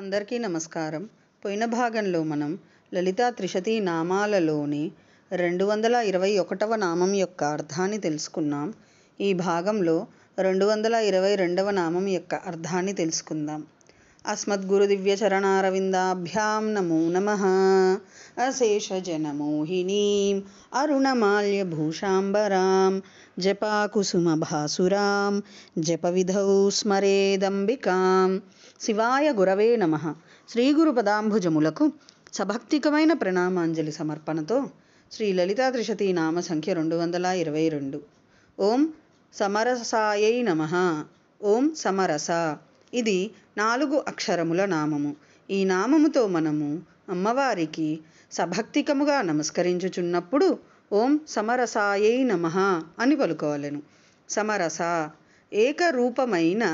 అందరికీ నమస్కారం పోయిన భాగంలో మనం లలితా త్రిశతీ నామాలలోని రెండు వందల ఇరవై ఒకటవ నామం యొక్క అర్థాన్ని తెలుసుకున్నాం ఈ భాగంలో రెండు వందల ఇరవై రెండవ నామం యొక్క అర్థాన్ని తెలుసుకుందాం अस्मद्गुरुदिव्यचरणारविन्दाभ्यां नमो नमः अशेषजनमोहिनीम् अरुणमाल्यभूषाम्बरां జపాకుసుమభాసురాం जपविधौ స్మరేదంబికాం శివాయ గురవే నమ శ్రీగురు పదాంభుజములకు సభక్తికమైన ప్రణామాంజలి సమర్పణతో శ్రీ లలితా త్రిషతి నామ సంఖ్య రెండు వందల ఇరవై రెండు ఓం సమరసాయై నమ ఓం సమరస ఇది నాలుగు అక్షరముల నామము ఈ నామముతో మనము అమ్మవారికి సభక్తికముగా నమస్కరించుచున్నప్పుడు ఓం సమరసాయై నమ అని పలుకోవలను సమరస ఏకరూపమైన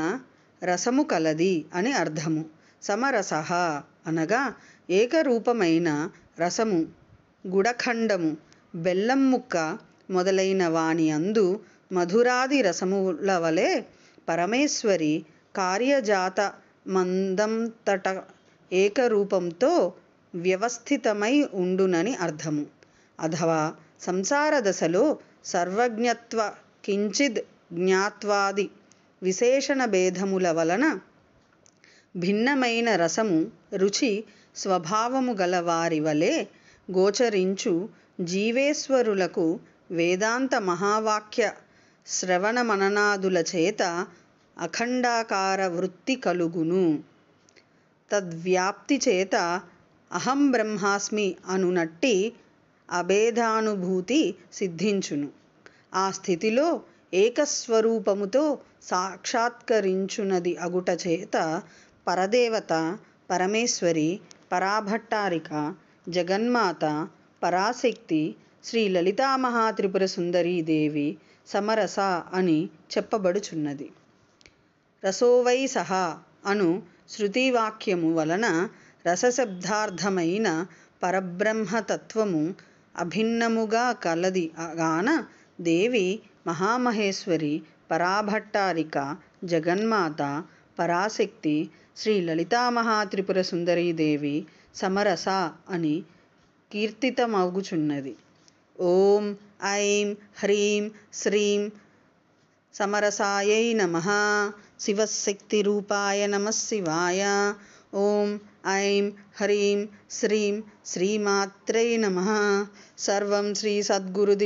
రసము కలది అని అర్థము సమరస అనగా ఏకరూపమైన రసము గుడఖండము బెల్లం ముక్క మొదలైన వాణి అందు మధురాది రసముల వలె పరమేశ్వరి కార్యజాత మందంతట ఏకరూపంతో వ్యవస్థితమై ఉండునని అర్థము అథవా సంసార దశలో సర్వజ్ఞత్వ కించిద్ జ్ఞాత్వాది విశేషణ భేదముల వలన భిన్నమైన రసము రుచి స్వభావము గల వారి వలె గోచరించు జీవేశ్వరులకు వేదాంత మహావాక్య శ్రవణ మననాదుల చేత అఖండాకార వృత్తి కలుగును తద్వ్యాప్తి చేత అహం బ్రహ్మాస్మి అనునట్టి అభేదానుభూతి సిద్ధించును ఆ స్థితిలో ఏకస్వరూపముతో సాక్షాత్కరించునది అగుట చేత పరదేవత పరమేశ్వరి పరాభట్టారిక జగన్మాత పరాశక్తి శ్రీ లలితామహాత్రిపుర సుందరీదేవి సమరస అని చెప్పబడుచున్నది రసోవై సహ అను శృతివాక్యము వలన రసశబ్దార్థమైన పరబ్రహ్మతత్వము అభిన్నముగా కలది గాన దేవి మహామహేశ్వరి పరాభట్టారిక జగన్మాత పరాశక్తి శ్రీ లలితామహాత్రిపుర సుందరీదేవి సమరస అని కీర్తితమగుచున్నది ఓం ఐం హ్రీం శ్రీం సమరసాయై నమ శివశక్తిరూపాయ నమశివాయ ఓం ఐం హ్రీం శ్రీం శ్రీమాత్రే నమ సర్వం శ్రీ సద్గురు